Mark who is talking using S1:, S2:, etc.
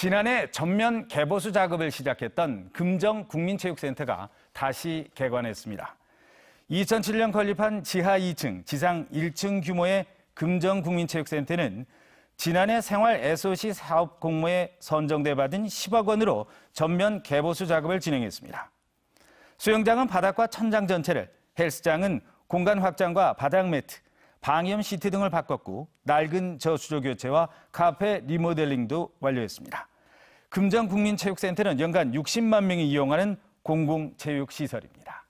S1: 지난해 전면 개보수 작업을 시작했던 금정 국민체육센터가 다시 개관했습니다. 2007년 건립한 지하 2층, 지상 1층 규모의 금정 국민체육센터는 지난해 생활 SOC 사업 공모에 선정돼 받은 10억 원으로 전면 개보수 작업을 진행했습니다. 수영장은 바닥과 천장 전체를, 헬스장은 공간 확장과 바닥 매트, 방염 시트 등을 바꿨고 낡은 저수조 교체와 카페 리모델링도 완료했습니다. 금정국민체육센터는 연간 60만 명이 이용하는 공공체육시설입니다.